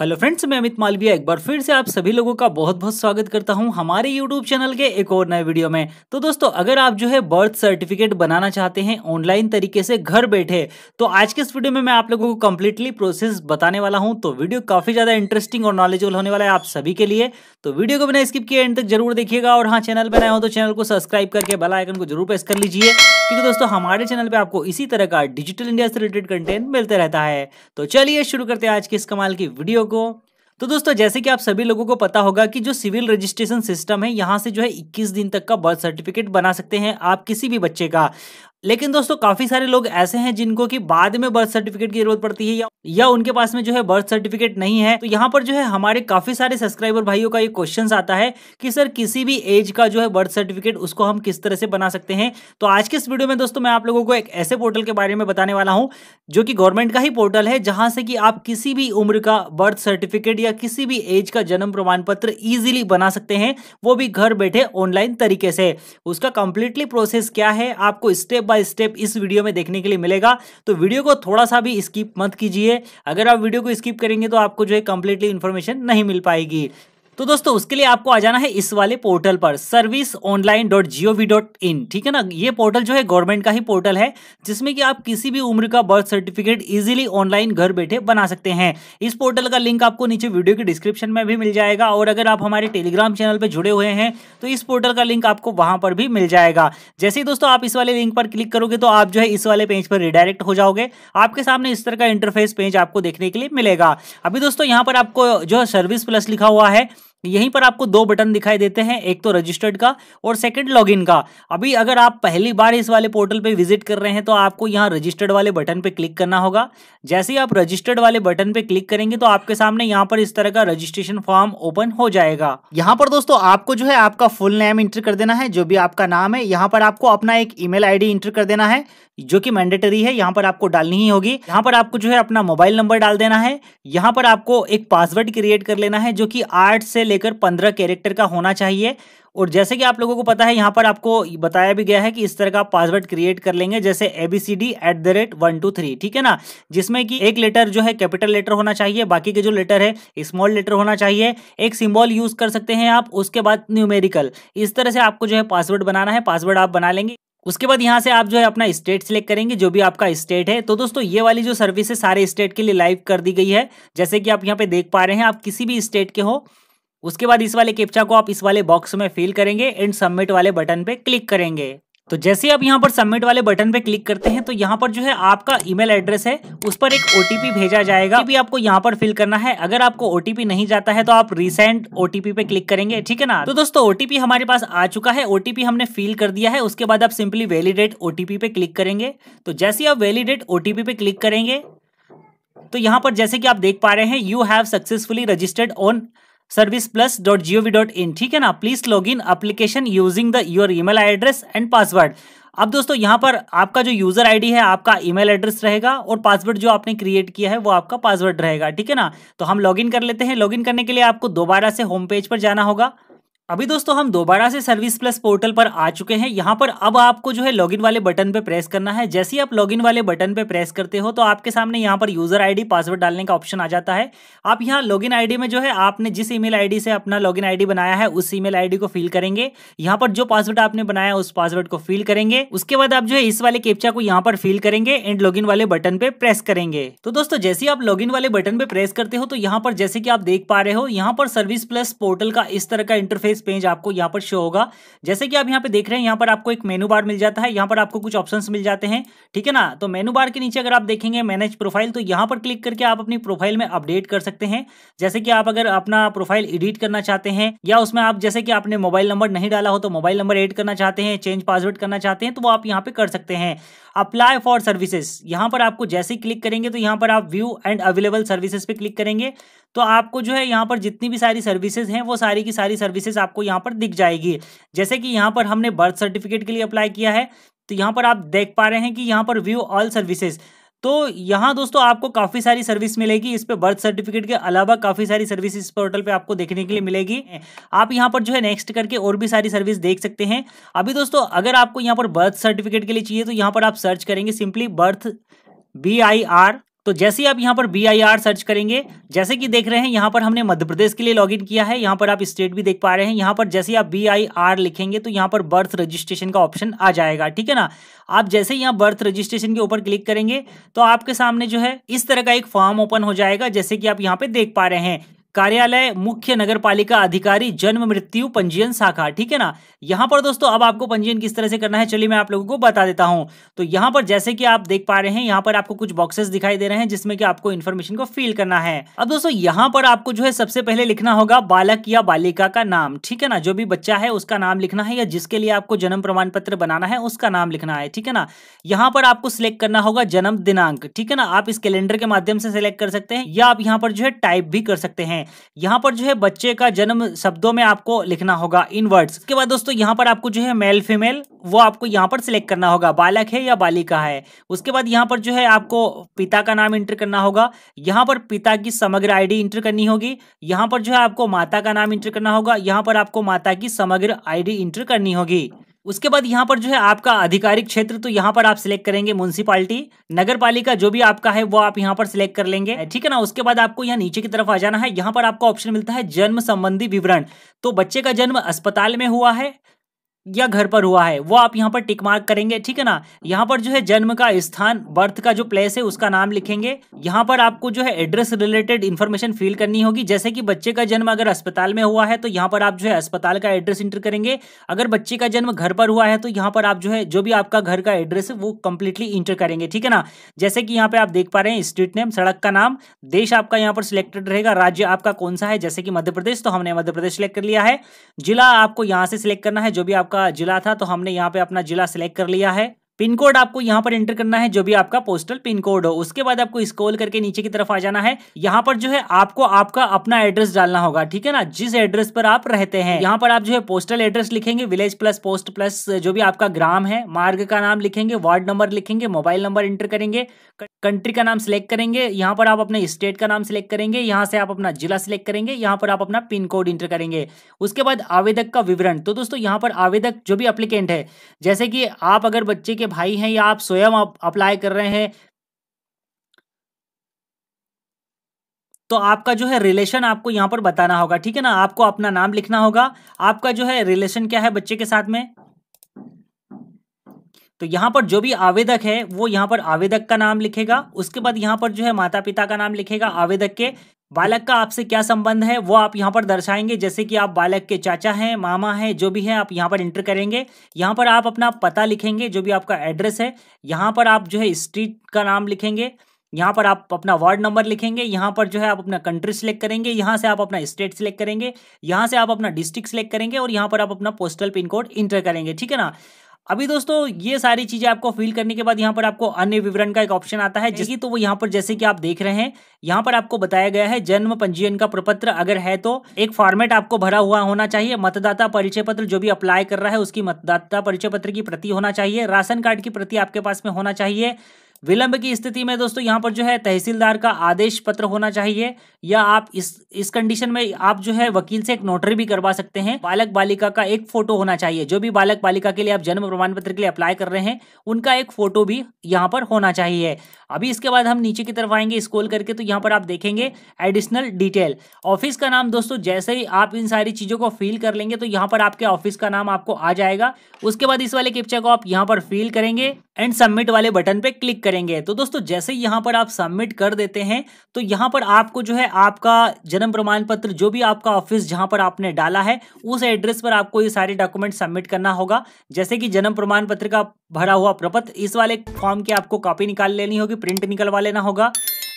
hello friends मैं अमित मालविया एक बार फिर से आप सभी लोगों का बहुत बहुत स्वागत करता हूं हमारे यूट्यूब चैनल के एक और नए वीडियो में तो दोस्तों अगर आप जो है बर्थ सर्टिफिकेट बनाना चाहते हैं ऑनलाइन तरीके से घर बैठे तो आज के इस वीडियो में मैं आप लोगों को कम्प्लीटली प्रोसेस बताने वाला हूँ तो वीडियो काफी ज्यादा इंटरेस्टिंग और नॉलेजेबल होने वाला है आप सभी के लिए तो वीडियो को बिना स्किप किए एंड तक जरूर देखिएगा और हाँ चैनल बनाए हो तो चैनल को सब्सक्राइब करके बेलाइकन को जरूर प्रेस कर लीजिए क्योंकि दोस्तों हमारे चैनल पे आपको इसी तरह का डिजिटल इंडिया से रिलेटेड कंटेंट मिलते रहता है तो चलिए शुरू करते हैं आज की इस कमाल की वीडियो को तो दोस्तों जैसे कि आप सभी लोगों को पता होगा कि जो सिविल रजिस्ट्रेशन सिस्टम है यहाँ से जो है 21 दिन तक का बर्थ सर्टिफिकेट बना सकते हैं आप किसी भी बच्चे का लेकिन दोस्तों काफी सारे लोग ऐसे हैं जिनको कि बाद में बर्थ सर्टिफिकेट की जरूरत पड़ती है या, या उनके पास में जो है बर्थ सर्टिफिकेट नहीं है तो यहाँ पर जो है हमारे काफी सारे सब्सक्राइबर भाइयों का ये क्वेश्चन आता है कि सर किसी भी एज का जो है बर्थ सर्टिफिकेट उसको हम किस तरह से बना सकते हैं तो आज के इस वीडियो में दोस्तों मैं आप लोगों को एक ऐसे पोर्टल के बारे में बताने वाला हूँ जो कि गवर्नमेंट का ही पोर्टल है जहां से कि आप किसी भी उम्र का बर्थ सर्टिफिकेट या किसी भी एज का जन्म प्रमाण पत्र ईजिली बना सकते हैं वो भी घर बैठे ऑनलाइन तरीके से उसका कंप्लीटली प्रोसेस क्या है आपको स्टेप बाय स्टेप इस वीडियो में देखने के लिए मिलेगा तो वीडियो को थोड़ा सा भी स्किप मत कीजिए अगर आप वीडियो को स्किप करेंगे तो आपको जो है कंप्लीटली इन्फॉर्मेशन नहीं मिल पाएगी तो दोस्तों उसके लिए आपको आ जाना है इस वाले पोर्टल पर service online dot G O V dot in ठीक है ना ये पोर्टल जो है गवर्नमेंट का ही पोर्टल है जिसमें कि आप किसी भी उम्र का बर्थ सर्टिफिकेट इजीली ऑनलाइन घर बैठे बना सकते हैं इस पोर्टल का लिंक आपको नीचे वीडियो के डिस्क्रिप्शन में भी मिल जाएगा और अगर आप हमारे टेलीग्राम चैनल पर जुड़े हुए हैं तो इस पोर्टल का लिंक आपको वहां पर भी मिल जाएगा जैसे ही दोस्तों आप इस वाले लिंक पर क्लिक करोगे तो आप जो है इस वाले पेज पर रिडायरेक्ट हो जाओगे आपके सामने इस तरह का इंटरफेस पेज आपको देखने के लिए मिलेगा अभी दोस्तों यहाँ पर आपको जो सर्विस प्लस लिखा हुआ है यहीं पर आपको दो बटन दिखाई देते हैं एक तो रजिस्टर्ड का और सेकंड लॉगिन का अभी अगर आप पहली बार इस वाले पोर्टल पे विजिट कर रहे हैं तो आपको यहाँ रजिस्टर्ड वाले बटन पे क्लिक करना होगा जैसे ही आप रजिस्टर्ड वाले बटन पे क्लिक करेंगे तो आपके सामने यहाँ पर इस तरह का रजिस्ट्रेशन फॉर्म ओपन हो जाएगा यहाँ पर दोस्तों आपको जो है आपका फुल नेम इंटर कर देना है जो भी आपका नाम है यहाँ पर आपको अपना एक ईमेल आईडी इंटर कर देना है जो कि मैंडेटरी है यहाँ पर आपको डालनी ही होगी यहाँ पर आपको जो है अपना मोबाइल नंबर डाल देना है यहाँ पर आपको एक पासवर्ड क्रिएट कर लेना है जो कि आठ से लेकर पंद्रह कैरेक्टर का होना चाहिए और जैसे कि आप लोगों को पता है यहाँ पर आपको बताया भी गया है कि इस तरह का पासवर्ड क्रिएट कर लेंगे जैसे A B C D at the rate one two three ठीक है ना जिसमें कि एक लेटर जो है कैपिटल लेटर होना चाहिए बाकी के जो लेटर है स्मॉल लेटर होना चाहिए एक सिंबल यूज कर सकते हैं आप उसके बाद न्यूमेरिकल इस तरह से आपको जो है पासवर्ड बनाना है पासवर्ड आप बना लेंगे उसके बाद यहाँ से आप जो है अपना स्टेट सेलेक्ट करेंगे जो भी आपका स्टेट है तो दोस्तों ये वाली जो सर्विस है सारे स्टेट के लिए लाइव कर दी गई है जैसे कि आप यहाँ पे देख पा रहे हैं आप किसी भी स्टेट के हो उसके बाद इस वाले कैप्चा को आप इस वाले बॉक्स में फिल करेंगे एंड सबमिट वाले बटन पे क्लिक करेंगे तो जैसे आप यहाँ पर सबमिट वाले बटन पे क्लिक करते हैं तो यहाँ पर जो है आपका ईमेल एड्रेस है उस पर एक ओटीपी भेजा जाएगा भी आपको यहाँ पर फिल करना है अगर आपको ओटीपी नहीं जाता है तो आप रिसेंट ओटीपी पे क्लिक करेंगे ठीक है ना तो दोस्तों ओटीपी हमारे पास आ चुका है ओटीपी हमने फिल कर दिया है उसके बाद आप सिंपली वेलीडेट ओटीपी पे क्लिक करेंगे तो जैसे आप वेलीडेट ओटीपी पे क्लिक करेंगे तो यहाँ पर जैसे कि आप देख पा रहे हैं you have successfully registered on service plus dot G O V dot in ठीक है ना please log in application using the your email address and password अब दोस्तों यहाँ पर आपका जो यूजर आईडी है आपका ईमेल एड्रेस रहेगा और पासवर्ड जो आपने क्रिएट किया है वो आपका पासवर्ड रहेगा ठीक है ना तो हम लॉगिन कर लेते हैं लॉगिन करने के लिए आपको दोबारा से होम पेज पर जाना होगा अभी दोस्तों हम दोबारा से सर्विस प्लस पोर्टल पर आ चुके हैं यहाँ पर अब आपको जो है लॉगिन वाले बटन पे प्रेस करना है जैसे ही आप लॉगिन वाले बटन पे प्रेस करते हो तो आपके सामने यहाँ पर यूजर आईडी पासवर्ड डालने का ऑप्शन आ जाता है आप यहाँ लॉगिन आईडी में जो है आपने जिस ईमेल आईडी से अपना लॉग इन बनाया है उस ईमेल आईडी को फिल करेंगे यहाँ पर जो पासवर्ड आपने बनाया उस पासवर्ड को फिल करेंगे उसके बाद आप जो है इस वाले कैप्चा को यहाँ पर फिल करेंगे एंड लॉग वाले बटन पे प्रेस करेंगे तो दोस्तों जैसे ही आप लॉग वाले बटन पे प्रेस करते हो तो यहाँ पर जैसे कि आप देख पा रहे हो यहाँ पर सर्विस प्लस पोर्टल का इस तरह का इंटरफेस सर्विस पेज आपको यहाँ पर शो होगा जैसे कि आप यहाँ पे देख रहे हैं यहाँ पर आपको एक मेनू बार मिल जाता है यहाँ पर आपको कुछ ऑप्शन मिल जाते हैं ठीक है ना तो मेनू बार के नीचे अगर आप देखेंगे मैनेज प्रोफाइल तो यहाँ पर क्लिक करके आप अपनी प्रोफाइल में अपडेट कर सकते हैं जैसे कि आप अगर अपना प्रोफाइल एडिट करना चाहते हैं या उसमें आप जैसे कि आपने मोबाइल नंबर नहीं डाला हो तो मोबाइल नंबर एड करना चाहते हैं चेंज पासवर्ड करना चाहते हैं तो वो आप यहाँ पे कर सकते हैं अप्लाई फॉर सर्विसेज यहाँ पर आपको जैसे ही क्लिक करेंगे तो यहाँ पर आप व्यू एंड अवेलेबल सर्विसेज पे क्लिक करेंगे तो आपको जो है यहाँ पर जितनी भी सारी सर्विसेज हैं वो सारी की सारी सर्विसेज आपको यहाँ पर दिख जाएगी जैसे कि यहाँ पर हमने बर्थ सर्टिफिकेट के लिए अप्लाई किया है तो यहाँ पर आप देख पा रहे हैं कि यहाँ पर व्यू ऑल सर्विसेज तो यहाँ दोस्तों आपको काफ़ी सारी सर्विस मिलेगी इस पे बर्थ सर्टिफिकेट के अलावा काफ़ी सारी सर्विस इस पोर्टल पे आपको देखने के लिए मिलेगी आप यहाँ पर जो है नेक्स्ट करके और भी सारी सर्विस देख सकते हैं अभी दोस्तों अगर आपको यहाँ पर बर्थ सर्टिफिकेट के लिए चाहिए तो यहाँ पर आप सर्च करेंगे simply birth B I R तो जैसे ही आप यहाँ पर बी आई आर सर्च करेंगे जैसे कि देख रहे हैं यहाँ पर हमने मध्य प्रदेश के लिए लॉगिन किया है यहाँ पर आप स्टेट भी देख पा रहे हैं यहाँ पर जैसे आप बी आई आर लिखेंगे तो यहाँ पर बर्थ रजिस्ट्रेशन का ऑप्शन आ जाएगा ठीक है ना आप जैसे ही यहाँ बर्थ रजिस्ट्रेशन के ऊपर क्लिक करेंगे तो आपके सामने जो है इस तरह का एक फॉर्म ओपन हो जाएगा जैसे कि आप यहाँ पे देख पा रहे हैं कार्यालय मुख्य नगर पालिका अधिकारी जन्म मृत्यु पंजीयन शाखा ठीक है ना यहाँ पर दोस्तों अब आपको पंजीयन किस तरह से करना है चलिए मैं आप लोगों को बता देता हूँ तो यहाँ पर जैसे कि आप देख पा रहे हैं यहाँ पर आपको कुछ बॉक्सेस दिखाई दे रहे हैं जिसमें कि आपको इन्फॉर्मेशन को फिल करना है अब दोस्तों यहाँ पर आपको जो है सबसे पहले लिखना होगा बालक या बालिका का नाम ठीक है ना जो भी बच्चा है उसका नाम लिखना है या जिसके लिए आपको जन्म प्रमाण पत्र बनाना है उसका नाम लिखना है ठीक है ना यहाँ पर आपको सिलेक्ट करना होगा जन्म दिनांक ठीक है ना आप इस कैलेंडर के माध्यम से सिलेक्ट कर सकते हैं या आप यहाँ पर जो है टाइप भी कर सकते हैं यहाँ पर जो है बच्चे का जन्म शब्दों में आपको लिखना होगा इन वर्ड्स के बाद दोस्तों यहाँ पर आपको जो है मेल फीमेल वो आपको यहाँ पर सिलेक्ट करना होगा बालक है या बालिका है उसके बाद यहाँ पर जो है आपको पिता का नाम इंटर करना होगा यहाँ पर पिता की समग्र आईडी इंटर करनी होगी यहाँ पर जो है आपको माता का नाम इंटर करना होगा यहाँ पर आपको माता की समग्र आईडी इंटर करनी होगी उसके बाद यहाँ पर जो है आपका आधिकारिक क्षेत्र तो यहाँ पर आप सिलेक्ट करेंगे म्यूनसिपालिटी नगर पालिका जो भी आपका है वो आप यहाँ पर सिलेक्ट कर लेंगे ठीक है ना उसके बाद आपको यहाँ नीचे की तरफ आ जाना है यहाँ पर आपको ऑप्शन मिलता है जन्म संबंधी विवरण तो बच्चे का जन्म अस्पताल में हुआ है या घर पर हुआ है वो आप यहाँ पर टिक मार्क करेंगे ठीक है ना यहाँ पर जो है जन्म का स्थान बर्थ का जो प्लेस है उसका नाम लिखेंगे यहाँ पर आपको जो है एड्रेस रिलेटेड इन्फॉर्मेशन फिल करनी होगी जैसे कि बच्चे का जन्म अगर अस्पताल में हुआ है तो यहाँ पर आप जो है अस्पताल का एड्रेस इंटर करेंगे अगर बच्चे का जन्म घर पर हुआ है तो यहाँ पर आप जो है जो भी आपका घर का एड्रेस है वो कंप्लीटली इंटर करेंगे ठीक है ना जैसे कि यहाँ पे आप देख पा रहे हैं स्ट्रीट नेम सड़क का नाम देश आपका यहाँ पर सिलेक्टेड रहेगा राज्य आपका कौन सा है जैसे कि मध्य प्रदेश तो हमने मध्य प्रदेश सिलेक्ट कर लिया है जिला आपको यहाँ से सिलेक्ट करना है जो भी आपका का जिला था तो हमने यहाँ पे अपना जिला सिलेक्ट कर लिया है पिन कोड आपको यहाँ पर एंटर करना है जो भी आपका पोस्टल पिन कोड हो उसके बाद आपको स्कोल करके नीचे की तरफ आ जाना है यहाँ पर जो है आपको आपका अपना एड्रेस डालना होगा ठीक है ना जिस एड्रेस पर आप रहते हैं यहाँ पर आप जो है पोस्टल एड्रेस लिखेंगे विलेज प्लस पोस्ट प्लस जो भी आपका ग्राम है मार्ग का नाम लिखेंगे वार्ड नंबर लिखेंगे मोबाइल नंबर एंटर करेंगे कंट्री का नाम सिलेक्ट करेंगे यहाँ पर आप अपने स्टेट का नाम सिलेक्ट करेंगे यहाँ से आप अपना जिला सिलेक्ट करेंगे यहाँ पर आप अपना पिन कोड इंटर करेंगे उसके बाद आवेदक का विवरण तो दोस्तों यहाँ पर आवेदक जो भी अप्लीकेंट है जैसे कि आप अगर बच्चे के आपके भाई हैं या आप स्वयं अप्लाई कर रहे हैं तो आपका जो है रिलेशन आपको यहां पर बताना होगा ठीक है ना आपको अपना नाम लिखना होगा आपका जो है रिलेशन क्या है बच्चे के साथ में तो यहां पर जो भी आवेदक है वो यहां पर आवेदक का नाम लिखेगा उसके बाद यहां पर जो है माता पिता का नाम लिखेगा आवेदक के बालक का आपसे क्या संबंध है वो आप यहाँ पर दर्शाएंगे जैसे कि आप बालक के चाचा हैं मामा हैं जो भी हैं आप यहाँ पर इंटर करेंगे यहाँ पर आप अपना पता लिखेंगे जो भी आपका एड्रेस है यहाँ पर आप जो है स्ट्रीट का नाम लिखेंगे यहाँ पर आप अपना वार्ड नंबर लिखेंगे यहाँ पर जो है आप अपना कंट्री सिलेक्ट करेंगे यहाँ से आप अपना स्टेट सेलेक्ट करेंगे यहाँ से आप अपना डिस्ट्रिक्ट सिलेक्ट करेंगे और यहाँ पर आप अपना पोस्टल पिन कोड इंटर करेंगे ठीक है ना अभी दोस्तों ये सारी चीजें आपको फिल करने के बाद यहाँ पर आपको अन्य विवरण का एक ऑप्शन आता है जिसकी तो वो यहाँ पर जैसे कि आप देख रहे हैं यहाँ पर आपको बताया गया है जन्म पंजीयन का प्रपत्र अगर है तो एक फॉर्मेट आपको भरा हुआ होना चाहिए मतदाता परिचय पत्र जो भी अप्लाई कर रहा है उसकी मतदाता परिचय पत्र की प्रति होना चाहिए राशन कार्ड की प्रति आपके पास में होना चाहिए विलंब की स्थिति में दोस्तों यहाँ पर जो है तहसीलदार का आदेश पत्र होना चाहिए या आप इस इस कंडीशन में आप जो है वकील से एक नोटरी भी करवा सकते हैं बालक बालिका का एक फोटो होना चाहिए जो भी बालक बालिका के लिए आप जन्म प्रमाण पत्र के लिए अप्लाई कर रहे हैं उनका एक फोटो भी यहाँ पर होना चाहिए अभी इसके बाद हम नीचे की तरफ आएंगे स्कोल करके तो यहाँ पर आप देखेंगे एडिशनल डिटेल ऑफिस का नाम दोस्तों जैसे ही आप इन सारी चीज़ों को फिल कर लेंगे तो यहाँ पर आपके ऑफिस का नाम आपको आ जाएगा उसके बाद इस वाले कैप्चा को आप यहाँ पर फिल करेंगे एंड सबमिट वाले बटन पे क्लिक करेंगे तो दोस्तों जैसे ही यहाँ पर आप सबमिट कर देते हैं तो यहाँ पर आपको जो है आपका जन्म प्रमाण पत्र जो भी आपका ऑफिस जहाँ पर आपने डाला है उस एड्रेस पर आपको ये सारे डॉक्यूमेंट सबमिट करना होगा जैसे कि जन्म प्रमाण पत्र का भरा हुआ प्रपत्र इस वाले फॉर्म की आपको कॉपी निकाल लेनी होगी प्रिंट निकलवा लेना होगा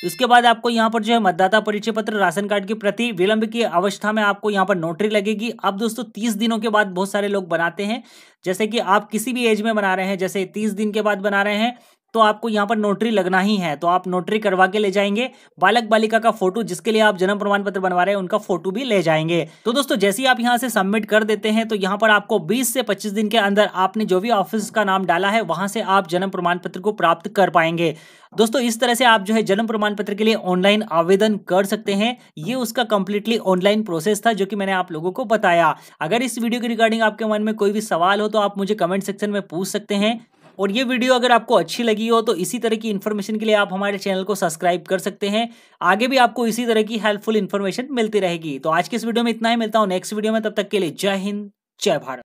उसके बाद आपको यहाँ पर जो है मतदाता परिचय पत्र राशन कार्ड की प्रति विलंब की अवस्था में आपको यहाँ पर नोटरी लगेगी अब दोस्तों तीस दिनों के बाद बहुत सारे लोग बनाते हैं जैसे कि आप किसी भी एज में बना रहे हैं जैसे तीस दिन के बाद बना रहे हैं तो आपको यहाँ पर नोटरी लगना ही है तो आप नोटरी करवा के ले जाएंगे बालक बालिका का फोटो जिसके लिए आप जन्म प्रमाण पत्र बनवा रहे हैं उनका फोटो भी ले जाएंगे तो दोस्तों जैसे ही आप यहाँ से सबमिट कर देते हैं तो यहाँ पर आपको 20 से 25 दिन के अंदर आपने जो भी ऑफिस का नाम डाला है वहां से आप जन्म प्रमाण पत्र को प्राप्त कर पाएंगे दोस्तों इस तरह से आप जो है जन्म प्रमाण पत्र के लिए ऑनलाइन आवेदन कर सकते हैं ये उसका कंप्लीटली ऑनलाइन प्रोसेस था जो कि मैंने आप लोगों को बताया अगर इस वीडियो के रिगार्डिंग आपके मन में कोई भी सवाल हो तो आप मुझे कमेंट सेक्शन में पूछ सकते हैं और ये वीडियो अगर आपको अच्छी लगी हो तो इसी तरह की इन्फॉर्मेशन के लिए आप हमारे चैनल को सब्सक्राइब कर सकते हैं आगे भी आपको इसी तरह की हेल्पफुल इन्फॉर्मेशन मिलती रहेगी तो आज के इस वीडियो में इतना ही मिलता हूँ नेक्स्ट वीडियो में तब तक के लिए जय हिंद जय भारत